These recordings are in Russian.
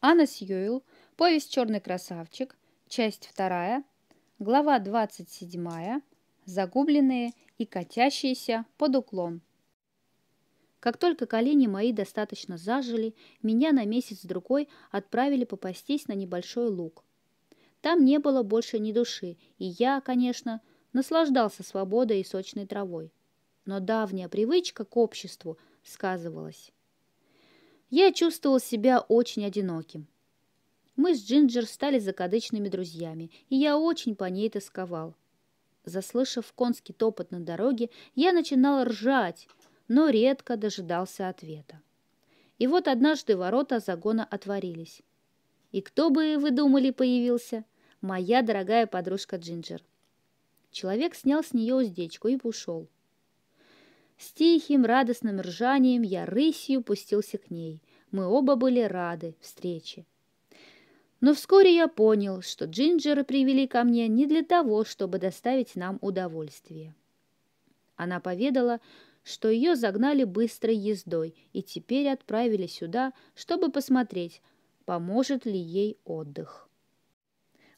Анна Сьюил. повесть «Черный красавчик», часть 2, глава 27, загубленные и катящиеся под уклон. Как только колени мои достаточно зажили, меня на месяц-другой отправили попастись на небольшой луг. Там не было больше ни души, и я, конечно, наслаждался свободой и сочной травой. Но давняя привычка к обществу сказывалась. Я чувствовал себя очень одиноким. Мы с Джинджер стали закадычными друзьями, и я очень по ней тосковал. Заслышав конский топот на дороге, я начинал ржать, но редко дожидался ответа. И вот однажды ворота загона отворились. И кто бы, вы думали, появился? Моя дорогая подружка Джинджер. Человек снял с нее уздечку и ушел. С тихим радостным ржанием я рысью пустился к ней, мы оба были рады встрече. Но вскоре я понял, что Джинджера привели ко мне не для того, чтобы доставить нам удовольствие. Она поведала, что ее загнали быстрой ездой и теперь отправили сюда, чтобы посмотреть, поможет ли ей отдых.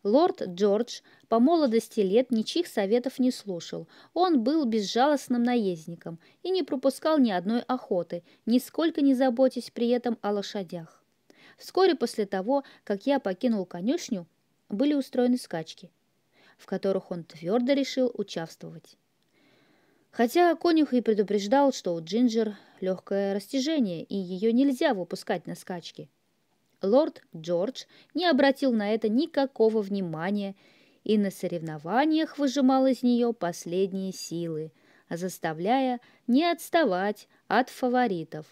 Лорд Джордж по молодости лет ничьих советов не слушал. Он был безжалостным наездником и не пропускал ни одной охоты, нисколько не заботясь при этом о лошадях. Вскоре после того, как я покинул конюшню, были устроены скачки, в которых он твердо решил участвовать. Хотя конюх и предупреждал, что у Джинджер легкое растяжение, и ее нельзя выпускать на скачки – Лорд Джордж не обратил на это никакого внимания и на соревнованиях выжимал из нее последние силы, заставляя не отставать от фаворитов.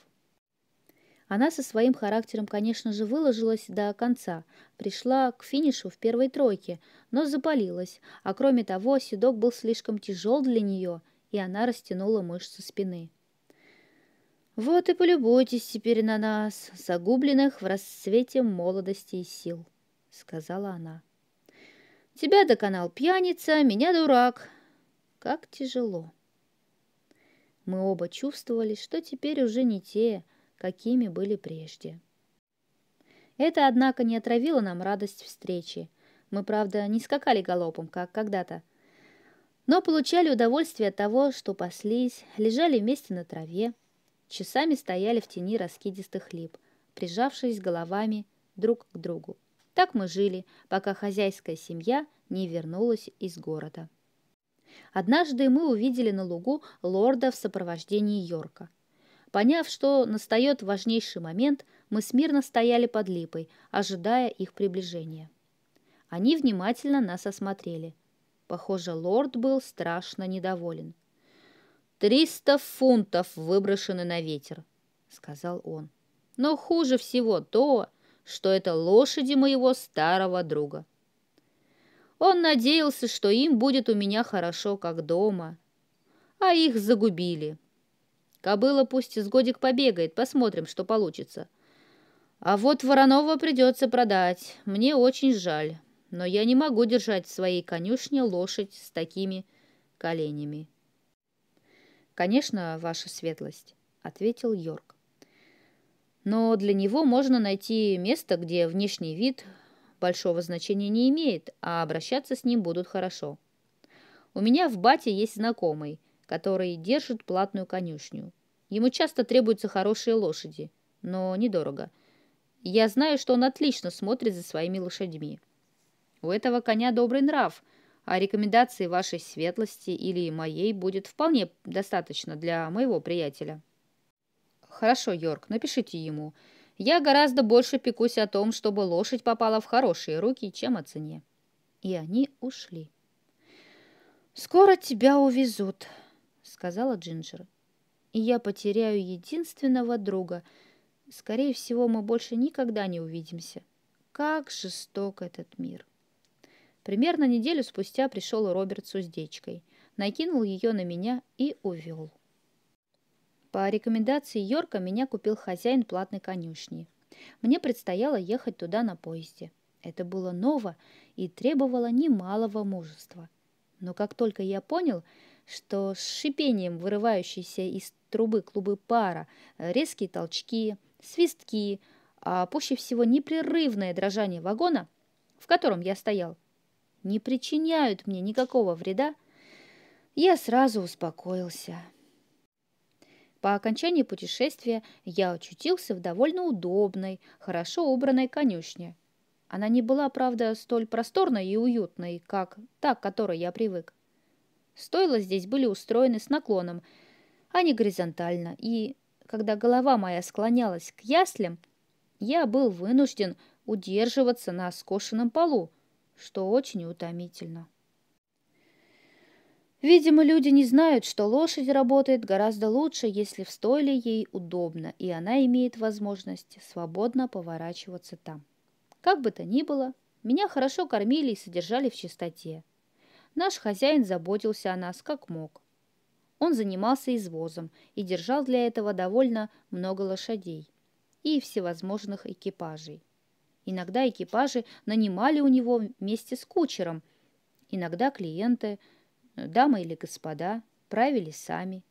Она со своим характером, конечно же, выложилась до конца, пришла к финишу в первой тройке, но запалилась, а кроме того, седок был слишком тяжел для нее, и она растянула мышцы спины. Вот и полюбуйтесь теперь на нас, загубленных в расцвете молодости и сил, — сказала она. Тебя доконал пьяница, меня дурак. Как тяжело. Мы оба чувствовали, что теперь уже не те, какими были прежде. Это, однако, не отравило нам радость встречи. Мы, правда, не скакали галопом, как когда-то, но получали удовольствие от того, что паслись, лежали вместе на траве, Часами стояли в тени раскидистых лип, прижавшись головами друг к другу. Так мы жили, пока хозяйская семья не вернулась из города. Однажды мы увидели на лугу лорда в сопровождении Йорка. Поняв, что настает важнейший момент, мы смирно стояли под липой, ожидая их приближения. Они внимательно нас осмотрели. Похоже, лорд был страшно недоволен – «Триста фунтов выброшены на ветер», — сказал он. «Но хуже всего то, что это лошади моего старого друга». Он надеялся, что им будет у меня хорошо, как дома, а их загубили. Кобыла пусть с годик побегает, посмотрим, что получится. А вот Воронова придется продать, мне очень жаль, но я не могу держать в своей конюшне лошадь с такими коленями. «Конечно, ваша светлость», — ответил Йорк. «Но для него можно найти место, где внешний вид большого значения не имеет, а обращаться с ним будут хорошо. У меня в бате есть знакомый, который держит платную конюшню. Ему часто требуются хорошие лошади, но недорого. Я знаю, что он отлично смотрит за своими лошадьми. У этого коня добрый нрав — а рекомендации вашей светлости или моей будет вполне достаточно для моего приятеля. Хорошо, Йорк, напишите ему. Я гораздо больше пекусь о том, чтобы лошадь попала в хорошие руки, чем о цене. И они ушли. «Скоро тебя увезут», — сказала Джинджер. «И я потеряю единственного друга. Скорее всего, мы больше никогда не увидимся. Как жесток этот мир!» Примерно неделю спустя пришел Роберт с уздечкой, накинул ее на меня и увел. По рекомендации Йорка меня купил хозяин платной конюшни. Мне предстояло ехать туда на поезде. Это было ново и требовало немалого мужества. Но как только я понял, что с шипением вырывающиеся из трубы клубы пара, э, резкие толчки, свистки, а пуще всего непрерывное дрожание вагона, в котором я стоял, не причиняют мне никакого вреда, я сразу успокоился. По окончании путешествия я очутился в довольно удобной, хорошо убранной конюшне. Она не была, правда, столь просторной и уютной, как та, к которой я привык. Стойла здесь были устроены с наклоном, а не горизонтально, и когда голова моя склонялась к яслям, я был вынужден удерживаться на скошенном полу, что очень утомительно. Видимо, люди не знают, что лошадь работает гораздо лучше, если в стойле ей удобно, и она имеет возможность свободно поворачиваться там. Как бы то ни было, меня хорошо кормили и содержали в чистоте. Наш хозяин заботился о нас как мог. Он занимался извозом и держал для этого довольно много лошадей и всевозможных экипажей. Иногда экипажи нанимали у него вместе с кучером. Иногда клиенты, э, дамы или господа, правили сами.